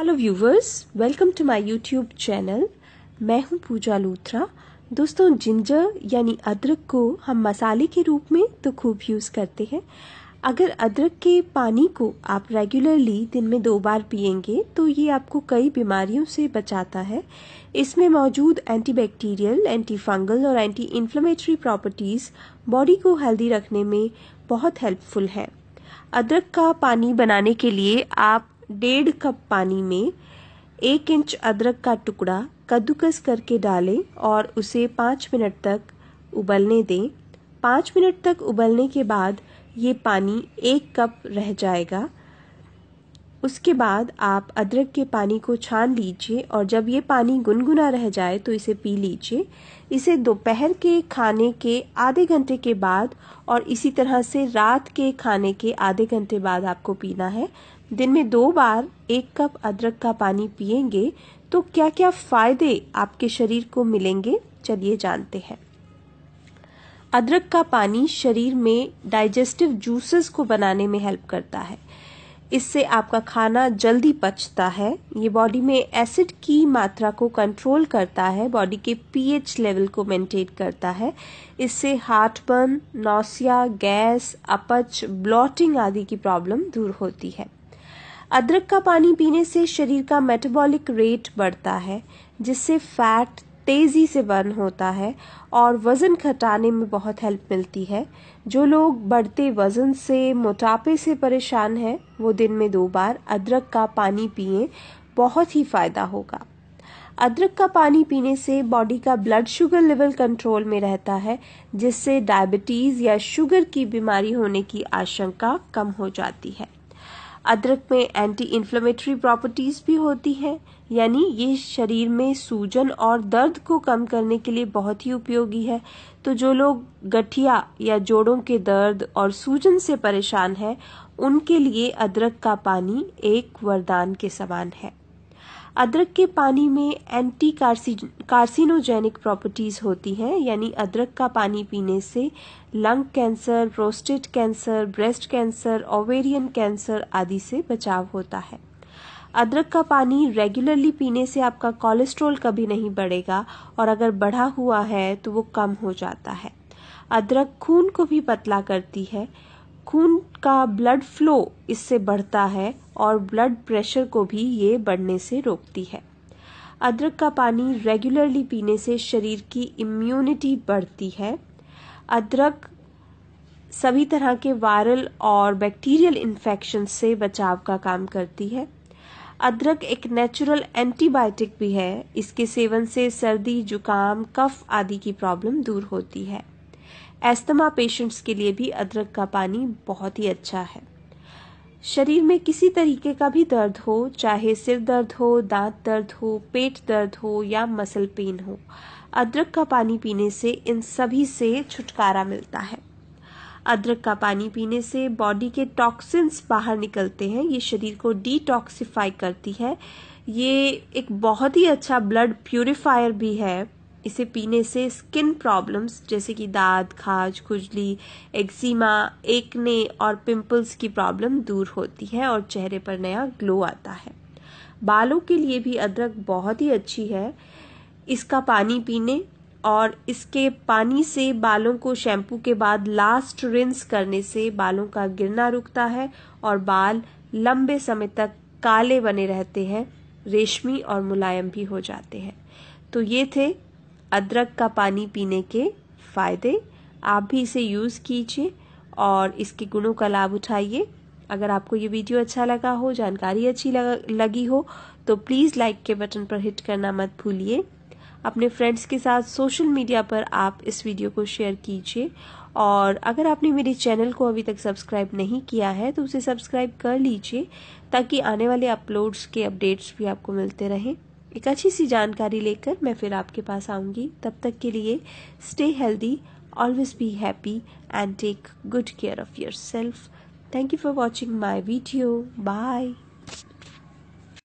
hello viewers welcome to my YouTube channel मैं हूं पूजा लूथरा दोस्तों जिंजर यानी अदरक को हम मसाले के रूप में तो खूब यूज़ करते हैं अगर अदरक के पानी को आप रेगुलरली दिन में दो बार पियेंगे तो ये आपको कई बीमारियों से बचाता है इसमें मौजूद एंटीबैक्टीरियल एंटीफंगल और एंटी इन्फ्लेमेटरी प्रॉपर्टीज़ बॉडी को हेल्दी रखने में बहुत हेल्पफुल है अदरक का पानी बनाने के लिए आप डेढ़ कप पानी में एक इंच अदरक का टुकड़ा कद्दूकस करके डालें और उसे पाँच मिनट तक उबलने दें पाँच मिनट तक उबलने के बाद ये पानी एक कप रह जाएगा उसके बाद आप अदरक के पानी को छान लीजिए और जब ये पानी गुनगुना रह जाए तो इसे पी लीजिए इसे दोपहर के खाने के आधे घंटे के बाद और इसी तरह से रात के खाने के आधे घंटे बाद आपको पीना है दिन में दो बार एक कप अदरक का पानी पिएंगे तो क्या क्या फायदे आपके शरीर को मिलेंगे चलिए जानते हैं अदरक का पानी शरीर में डाइजेस्टिव जूसेस को बनाने में हेल्प करता है इससे आपका खाना जल्दी पचता है ये बॉडी में एसिड की मात्रा को कंट्रोल करता है बॉडी के पीएच लेवल को मेंटेन करता है इससे हार्ट बर्न नौसिया गैस अपच ब्लॉटिंग आदि की प्रॉब्लम दूर होती है अदरक का पानी पीने से शरीर का मेटाबॉलिक रेट बढ़ता है जिससे फैट तेज़ी से बर्न होता है और वज़न घटाने में बहुत हेल्प मिलती है जो लोग बढ़ते वज़न से मोटापे से परेशान हैं वो दिन में दो बार अदरक का पानी पिए बहुत ही फ़ायदा होगा अदरक का पानी पीने से बॉडी का ब्लड शुगर लेवल कंट्रोल में रहता है जिससे डायबिटीज़ या शुगर की बीमारी होने की आशंका कम हो जाती है अदरक में एंटी इन्फ्लेमेटरी प्रॉपर्टीज भी होती है यानी ये शरीर में सूजन और दर्द को कम करने के लिए बहुत ही उपयोगी है तो जो लोग गठिया या जोड़ों के दर्द और सूजन से परेशान है उनके लिए अदरक का पानी एक वरदान के समान है अदरक के पानी में एंटी कार्सिनोजेनिक प्रॉपर्टीज़ होती हैं यानी अदरक का पानी पीने से lung cancer prostate cancer breast cancer ovarian cancer आदि से बचाव होता है अदरक का पानी रेगुलरली पीने से आपका कोलेस्ट्रॉल कभी नहीं बढ़ेगा और अगर बढ़ा हुआ है तो वो कम हो जाता है अदरक खून को भी पतला करती है खून का ब्लड फ्लो इससे बढ़ता है और ब्लड प्रेशर को भी ये बढ़ने से रोकती है अदरक का पानी रेगुलरली पीने से शरीर की इम्यूनिटी बढ़ती है अदरक सभी तरह के वायरल और बैक्टीरियल इन्फेक्शन से बचाव का काम करती है अदरक एक नेचुरल एंटीबायोटिक भी है इसके सेवन से सर्दी जुकाम कफ आदि की प्रॉब्लम दूर होती है एस्थमा पेशेंट्स के लिए भी अदरक का पानी बहुत ही अच्छा है शरीर में किसी तरीके का भी दर्द हो चाहे सिर दर्द हो दांत दर्द हो पेट दर्द हो या मसल पेन हो अदरक का पानी पीने से इन सभी से छुटकारा मिलता है अदरक का पानी पीने से बॉडी के टॉक्सिन्स बाहर निकलते हैं ये शरीर को डिटॉक्सिफाई करती है ये एक बहुत ही अच्छा ब्लड प्यूरिफायर भी है इसे पीने से स्किन प्रॉब्लम्स जैसे कि दाद खाज खुजली एक्जिमा एकने और पिंपल्स की प्रॉब्लम दूर होती है और चेहरे पर नया ग्लो आता है बालों के लिए भी अदरक बहुत ही अच्छी है इसका पानी पीने और इसके पानी से बालों को शैम्पू के बाद लास्ट रिंस करने से बालों का गिरना रुकता है और बाल लंबे समय तक काले बने रहते हैं रेशमी और मुलायम भी हो जाते हैं तो ये थे अदरक का पानी पीने के फ़ायदे आप भी इसे यूज़ कीजिए और इसके गुणों का लाभ उठाइए अगर आपको ये वीडियो अच्छा लगा हो जानकारी अच्छी लगी हो तो प्लीज़ लाइक के बटन पर हिट करना मत भूलिए अपने फ्रेंड्स के साथ सोशल मीडिया पर आप इस वीडियो को शेयर कीजिए और अगर आपने मेरे चैनल को अभी तक सब्सक्राइब नहीं किया है तो उसे सब्सक्राइब कर लीजिए ताकि आने वाले अपलोड्स के अपडेट्स भी आपको मिलते रहें एक अच्छी सी जानकारी लेकर मैं फिर आपके पास आऊँगी तब तक के लिए stay healthy always be happy and take good care of yourself thank you for watching my video bye